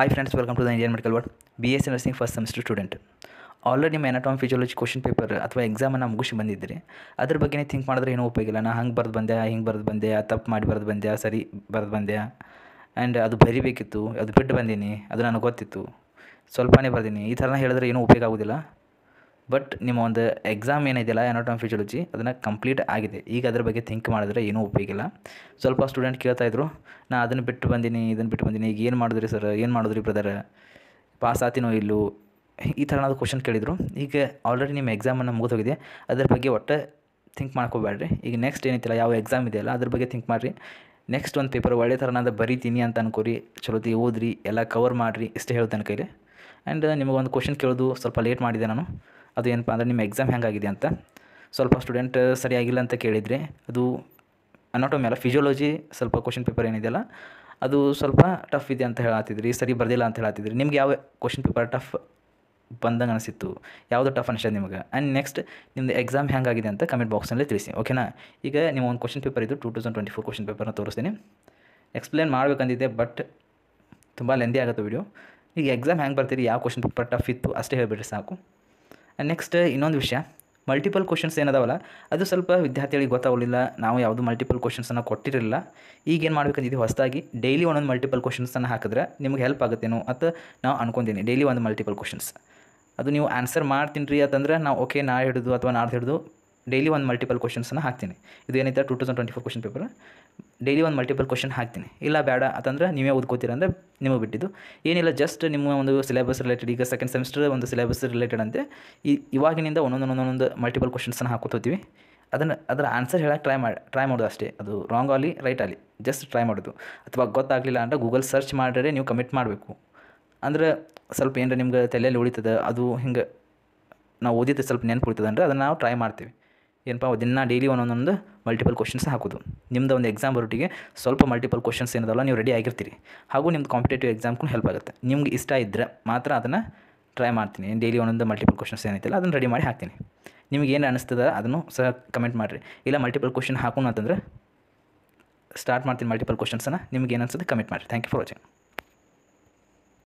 Hi friends welcome to the Indian B S C nursing first semester student already ನಿಮ್ಮ anatomy physiology question paper ಅಥವಾ ಎಕ್ಸಾಮನ್ನು ಮುಗಿಸಿ ಬಂದಿದ್ದರೆ ಅದ್ರ ಬಗ್ಗೆನೇ ಥಿಂಕ್ ಮಾಡಿದ್ರೆ ಏನೂ ಉಪಯೋಗಿಲ್ಲ ನಾ ಹಂಗೆ ಬರೆದು ಬಂದೆ ಹಿಂಗೆ ಬರೆದು ಬಂದೆ ತಪ್ಪು ಮಾಡಿ ಬರೆದು ಬಂದೆ ಸರಿ ಬರೆದು ಬಂದೆ ಆ್ಯಂಡ್ ಅದು ಬರಿಬೇಕಿತ್ತು ಅದು ಬಿಟ್ಟು ಬಂದೀನಿ ಅದು ನನಗೆ ಗೊತ್ತಿತ್ತು ಸ್ವಲ್ಪನೇ ಬರ್ದೀನಿ ಈ ಥರನ ಹೇಳಿದ್ರೆ ಏನೂ ಉಪಯೋಗ ಆಗೋದಿಲ್ಲ ಬಟ್ ನಿಮ್ಮ ಒಂದು ಎಕ್ಸಾಮ್ ಏನಿದೆಯಲ್ಲ ಆ್ಯನೋಟ್ ಆನ್ ಅದನ್ನು ಕಂಪ್ಲೀಟ್ ಆಗಿದೆ ಈಗ ಅದ್ರ ಬಗ್ಗೆ ಥಿಂಕ್ ಮಾಡಿದ್ರೆ ಏನೂ ಉಪಯೋಗಿಲ್ಲ ಸ್ವಲ್ಪ ಸ್ಟೂಡೆಂಟ್ ಕೇಳ್ತಾಯಿದ್ರು ನಾ ಅದನ್ನು ಬಿಟ್ಟು ಬಂದೀನಿ ಇದನ್ನು ಬಿಟ್ಟು ಬಂದೀನಿ ಈಗ ಏನು ಮಾಡಿದ್ರಿ ಸರ್ ಏನು ಮಾಡಿದ್ರಿ ಬ್ರದರ್ ಪಾಸ್ ಆತೀನೋ ಇಲ್ಲೂ ಈ ಥರನಾದ ಕ್ವಶನ್ ಕೇಳಿದರು ಈಗ ಆಲ್ರೆಡಿ ನಿಮ್ಮ ಎಕ್ಸಾಮನ್ನು ಮುಗಿದೋಗಿದೆ ಅದ್ರ ಬಗ್ಗೆ ಒಟ್ಟು ಥಿಂಕ್ ಮಾಡ್ಕೋಬೇಡ್ರಿ ಈಗ ನೆಕ್ಸ್ಟ್ ಏನೈತಿಲ್ಲ ಯಾವ ಎಕ್ಸಾಮ್ ಇದೆಯಲ್ಲ ಅದ್ರ ಬಗ್ಗೆ ಥಿಂಕ್ ಮಾಡಿರಿ ನೆಕ್ಸ್ಟ್ ಒಂದು ಪೇಪರ್ ಒಳ್ಳೆ ಥರನಾದ ಬರೀತೀನಿ ಅಂತ ಅನ್ಕೋರಿ ಚಲೋತಿ ಓದ್ರಿ ಎಲ್ಲ ಕವರ್ ಮಾಡಿರಿ ಇಷ್ಟೇ ಹೇಳ್ತೇನೆ ಕೈಲಿ ಆ್ಯಂಡ್ ನಿಮಗೊಂದು ಕ್ವಶನ್ ಕೇಳೋದು ಸ್ವಲ್ಪ ಲೇಟ್ ಮಾಡಿದೆ ನಾನು ಅದು ಏನಪ್ಪ ಅಂದರೆ ನಿಮ್ಮ ಎಕ್ಸಾಮ್ ಹೆಂಗಾಗಿದೆ ಅಂತ ಸ್ವಲ್ಪ ಸ್ಟೂಡೆಂಟ್ ಸರಿಯಾಗಿಲ್ಲ ಅಂತ ಕೇಳಿದರೆ ಅದು ಅನಾಟೋಮಿ ಅಲ್ಲ ಫಿಸಿಯೋಲಜಿ ಸ್ವಲ್ಪ ಕ್ವಶನ್ ಪೇಪರ್ ಏನಿದೆಯಲ್ಲ ಅದು ಸ್ವಲ್ಪ ಟಫ್ ಇದೆ ಅಂತ ಹೇಳತ್ತಿದ್ರಿ ಸರಿ ಬರ್ದಿಲ್ಲ ಅಂತ ಹೇಳತ್ತಿದ್ರಿ ನಿಮ್ಗೆ ಯಾವ ಕ್ವಶನ್ ಪೇಪರ್ ಟಫ್ ಬಂದಂಗೆ ಅನಿಸಿತ್ತು ಯಾವುದು ಟಫ್ ಅನಿಸಿದೆ ನಿಮಗೆ ಆ್ಯಂಡ್ ನೆಕ್ಸ್ಟ್ ನಿಮ್ಮದು ಎಕ್ಸಾಮ್ ಆಗಿದೆ ಅಂತ ಕಮೆಂಟ್ ಬಾಕ್ಸ್ನಲ್ಲಿ ತಿಳಿಸಿ ಓಕೆನಾ ಈಗ ನಿಮ್ಮ ಒಂದು ಕ್ವಶನ್ ಪೇಪರ್ ಇದು two thousand twenty four question ಪೇಪರ್ನ ತೋರಿಸ್ತೀನಿ ಎಕ್ಸ್ಪ್ಲೇನ್ ಮಾಡ್ಬೇಕಂದಿದ್ದೆ ಬಟ್ ತುಂಬ ಲೆಂದಿ ಆಗುತ್ತೆ ವೀಡಿಯೋ ಈಗ ಎಕ್ಸಾಮ್ ಹೆಂಗೆ ಬರ್ತೀರಿ ಯಾವ ಕ್ವಶನ್ ಪೇಪರ್ ಟಫ್ ಇತ್ತು ಅಷ್ಟೇ ಹೇಳಿಬಿಟ್ರಿ ಸಾಕು ನೆಕ್ಸ್ಟ್ ಇನ್ನೊಂದು ವಿಷಯ ಮಲ್ಟಿಪಲ್ ಕ್ವಶನ್ಸ್ ಏನದಾವಲ್ಲ ಅದು ಸ್ವಲ್ಪ ವಿದ್ಯಾರ್ಥಿಗಳಿಗೆ ಗೊತ್ತಾಗಲಿಲ್ಲ ನಾವು ಯಾವುದು ಮಲ್ಟಿಪಲ್ ಕ್ವಶನ್ಸನ್ನು ಕೊಟ್ಟಿರಲಿಲ್ಲ ಈಗ ಏನು ಹೊಸದಾಗಿ ಡೈಲಿ ಒಂದೊಂದು ಮಲ್ಟಿಪಲ್ ಕ್ವಶನ್ಸನ್ನು ಹಾಕಿದ್ರೆ ನಿಮ್ಗೆ ಹೆಲ್ಪ್ ಆಗುತ್ತೇನೋ ಅಂತ ನಾವು ಅನ್ಕೊಂತೀನಿ ಡೈಲಿ ಒಂದು ಮಲ್ಟಿಪಲ್ ಕ್ವಶನ್ಸ್ ಅದು ನೀವು ಆನ್ಸರ್ ಮಾಡ್ತೀನಿ ರೀ ಅಂತಂದರೆ ನಾವು ಓಕೆ ನಾ ಹಿಡಿದು ಅಥವಾ ನಾಡ್ದು ಹಿಡಿದು ಡೈಲಿ ಒಂದು ಮಲ್ಟಿಪಲ್ ಕ್ವಶನ್ಸನ್ನು ಹಾಕ್ತೀನಿ ಇದು ಏನಿದೆ two thousand twenty four question paper daily ಒಂದು ಮಲ್ಟಿಪಲ್ ಕ್ವಶನ್ ಹಾಕ್ತೀನಿ ಇಲ್ಲ ಬೇಡ ಅಂತಂದರೆ ನೀವೇ ಓದ್ಕೋತೀರ ಅಂದರೆ ನಿಮಗೆ ಬಿಟ್ಟಿದ್ದು ಏನಿಲ್ಲ ಜಸ್ಟ್ ನಿಮ್ಮ ಒಂದು ಸಿಲೆಬಸ್ ರಿಲೇಟೆಡ್ ಈಗ ಸೆಕೆಂಡ್ ಸೆಮಿಸ್ಟರ್ ಒಂದು ಸಿಲೆಬಸ್ ರಿಲೇಟೆಡ್ ಅಂತೆ ಈ ಇವಾಗಿನಿಂದ ಒಂದೊಂದು ಒಂದೊಂದೊಂದು ಮಲ್ಟಿಪಲ್ ಕ್ವಶನ್ಸನ್ನು ಹಾಕೋತೀವಿ ಅದನ್ನು ಅದರ ಆನ್ಸರ್ ಹೇಳಕ್ಕೆ ಟ್ರೈ ಮಾಡಿ ಟ್ರೈ ಮಾಡೋದು ಅಷ್ಟೇ ಅದು ರಾಂಗ್ ಆಗಲಿ ರೈಟ್ ಆಗಲಿ ಜಸ್ಟ್ ಟ್ರೈ ಮಾಡೋದು ಅಥವಾ ಗೊತ್ತಾಗಲಿಲ್ಲ ಅಂದರೆ ಗೂಗಲ್ ಸರ್ಚ್ ಮಾಡಿದ್ರೆ ನೀವು ಕಮಿಟ್ ಮಾಡಬೇಕು ಅಂದರೆ ಸ್ವಲ್ಪ ಏನರ ನಿಮ್ಗೆ ತಲೆಯಲ್ಲಿ ಉಳಿತದೆ ಅದು ಹಿಂಗೆ ನಾವು ಓದಿದ್ದೆ ಸ್ವಲ್ಪ ನೆನಪು ಉಳಿತದೆ ಅಂದರೆ ಅದನ್ನು ನಾವು ಟ್ರೈ ಮಾಡ್ತೀವಿ ಏನಪ್ಪ ದಿನ ಡೈಲಿ ಒಂದೊಂದೊಂದು ಮಲ್ಟಿಪಲ್ ಕ್ವಶನ್ಸ್ ಹಾಕೋದು ನಿಮ್ಮದು ಒಂದು ಎಕ್ಸಾಮ್ ಬರೋಟಿಗೆ ಸ್ವಲ್ಪ ಮಲ್ಟಿಪಲ್ ಕ್ವಶನ್ಸ್ ಏನದಲ್ಲ ನೀವು ರೆಡಿ ಆಗಿರ್ತೀರಿ ಹಾಗೂ ನಿಮ್ದು ಕಾಂಪಿಟೇಟಿವ್ ಎಕ್ಸಾಮ್ಗೂ ಹೆಲ್ಪ್ ಆಗುತ್ತೆ ನಿಮ್ಗೆ ಇಷ್ಟ ಇದ್ದರೆ ಮಾತ್ರ ಅದನ್ನು ಟ್ರೈ ಮಾಡ್ತೀನಿ ಡೈಲಿ ಒಂದೊಂದು ಮಲ್ಟಿಪಲ್ ಕ್ವಶನ್ಸ್ ಏನೈತಿಲ್ಲ ಅದನ್ನು ರೆಡಿ ಮಾಡಿ ಹಾಕ್ತೀನಿ ನಿಮ್ಗೆ ಏನು ಅನಿಸ್ತದ ಅದನ್ನು ಸಹ ಕಮೆಂಟ್ ಮಾಡಿರಿ ಇಲ್ಲ ಮಲ್ಟಿಪಲ್ ಕ್ವಶನ್ ಹಾಕೋಣ ಅಂತಂದರೆ ಸ್ಟಾರ್ಟ್ ಮಾಡ್ತೀನಿ ಮಲ್ಟಿಪಲ್ ಕ್ವಶನ್ಸನ್ನು ನಿಮ್ಗೆ ಏನು ಅನಿಸುತ್ತೆ ಕಮೆಂಟ್ ಮಾಡಿರಿ ಥ್ಯಾಂಕ್ ಯು ಫಾರ್ ವಾಚಿಂಗ್